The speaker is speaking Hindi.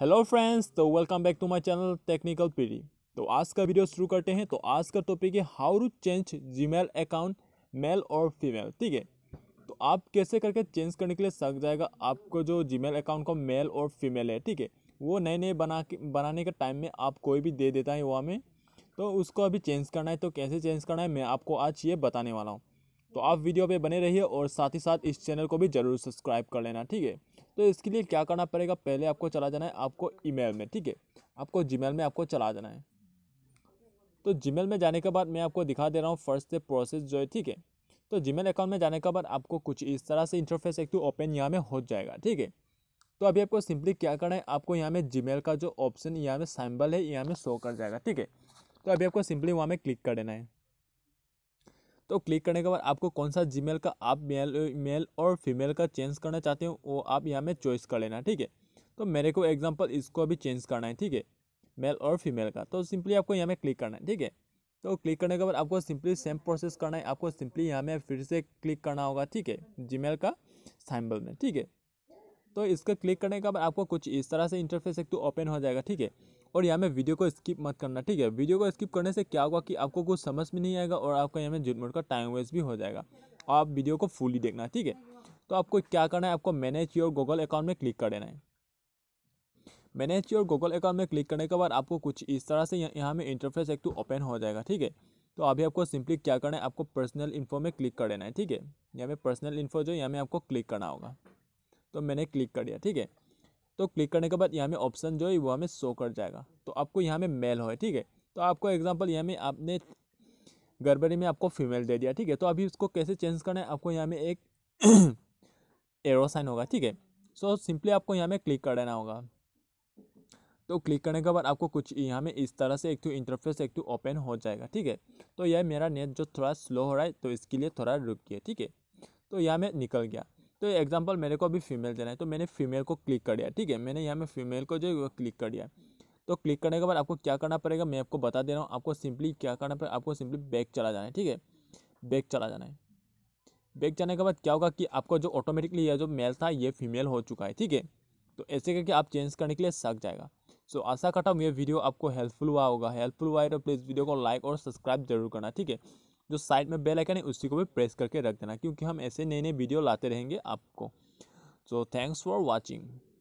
हेलो फ्रेंड्स तो welcome back to my channel technical Pidhi तो आज का वीडियो शुरू करते हैं तो आज का टॉपिक है how to change Gmail account male और फीमेल ठीक है तो आप कैसे करके चेंज करने के लिए सक जाएगा आपको जो जीमेल अकाउंट का मेल और फीमेल है ठीक है वो नए नए बना के बनाने के टाइम में आप कोई भी दे देता है वहाँ में तो उसको अभी चेंज करना है तो कैसे चेंज करना है मैं आपको आज ये बताने वाला हूँ तो आप वीडियो पे बने रहिए और साथ ही साथ इस चैनल को भी ज़रूर सब्सक्राइब कर लेना ठीक है तो इसके लिए क्या करना पड़ेगा पहले आपको चला जाना है आपको ईमेल में ठीक है आपको जीमेल में आपको चला जाना है तो जीमेल में जाने के बाद मैं आपको दिखा दे रहा हूँ फर्स्ट से प्रोसेस जो है ठीक है तो जीमेल अकाउंट में जाने के बाद आपको कुछ इस तरह से इंटरफेस एक तो ओपन यहाँ में हो जाएगा ठीक है तो अभी आपको सिंपली क्या करना है आपको यहाँ में जीमेल का जो ऑप्शन यहाँ में सैम्बल है यहाँ में शो कर जाएगा ठीक है तो अभी आपको सिंपली वहाँ में क्लिक कर देना है तो क्लिक करने के बाद आपको कौन सा जी का आप मेल मेल और फीमेल का चेंज करना चाहते हो वो आप यहाँ में चॉइस कर लेना ठीक है तो मेरे को एग्जाम्पल इसको अभी चेंज करना है ठीक है मेल और फीमेल का तो सिंपली आपको यहाँ में क्लिक करना है ठीक है तो क्लिक करने के बाद आपको सिंपली सेम प्रोसेस करना है आपको सिंपली यहाँ में फिर से क्लिक करना होगा ठीक है जीमेल का साइम्बल में ठीक है तो इसका क्लिक करने के बाद आपको कुछ इस तरह से इंटरफेस एक तो ओपन हो जाएगा ठीक है और यहाँ में वीडियो को स्किप मत करना ठीक है वीडियो को स्किप करने से क्या होगा कि आपको कुछ समझ में नहीं आएगा और आपका यहाँ में झुटमुट का टाइम वेस्ट भी हो जाएगा आप वीडियो को फुली देखना ठीक है तो आपको क्या करना है आपको मैनेज योर गूगल अकाउंट में क्लिक कर देना है मैनेज योर गूगल अकाउंट में क्लिक करने के बाद आपको कुछ इस तरह से यहाँ में इंटरफेस एक तो ओपन हो जाएगा ठीक है तो अभी आपको सिंपली क्या करना है आपको पर्सनल इन्फो में क्लिक कर देना है ठीक है यहाँ में पर्सनल इन्फो जो यहाँ में आपको क्लिक करना होगा तो मैंने क्लिक कर दिया ठीक है तो क्लिक करने के बाद यहाँ में ऑप्शन जो है वो हमें शो कर जाएगा तो आपको यहाँ में मेल हो ठीक है तो आपको एग्जाम्पल यहाँ में आपने गड़बड़ी में आपको फीमेल दे दिया ठीक है तो अभी उसको कैसे चेंज करना है आपको यहाँ में एक एरो साइन होगा ठीक है सो सिंपली आपको यहाँ में क्लिक कर देना होगा तो क्लिक करने के बाद आपको कुछ यहाँ में इस तरह से एक तो इंटरफेस एक तो ओपन हो जाएगा ठीक है तो यह मेरा नेट जो थोड़ा स्लो हो रहा है तो इसके लिए थोड़ा रुक गया ठीक है तो यहाँ में निकल गया तो एग्जाम्पल मेरे को अभी फीमेल देना है तो मैंने फीमेल को क्लिक कर दिया ठीक है मैंने यहाँ में फीमेल को जो क्लिक कर दिया तो क्लिक करने के बाद आपको क्या करना पड़ेगा मैं आपको बता दे रहा हूँ आपको सिंपली क्या करना पड़ेगा आपको सिंपली बैक चला जाना है ठीक है बैक चला जाना है बैक जाने के बाद क्या होगा कि आपका जो ऑटोमेटिकली यह जो मेल था ये फीमेल हो चुका है ठीक है तो ऐसे करके आप चेंज करने के लिए सक जाएगा सो so, आशा करता हूँ ये वीडियो आपको हेल्पफुल हुआ होगा हेल्पफुल हुआ है तो प्लीज़ वीडियो को लाइक और सब्सक्राइब जरूर करना ठीक है जो साइड में बेल आइकन है उसी को भी प्रेस करके रख देना क्योंकि हम ऐसे नए नए वीडियो लाते रहेंगे आपको सो थैंक्स फॉर वॉचिंग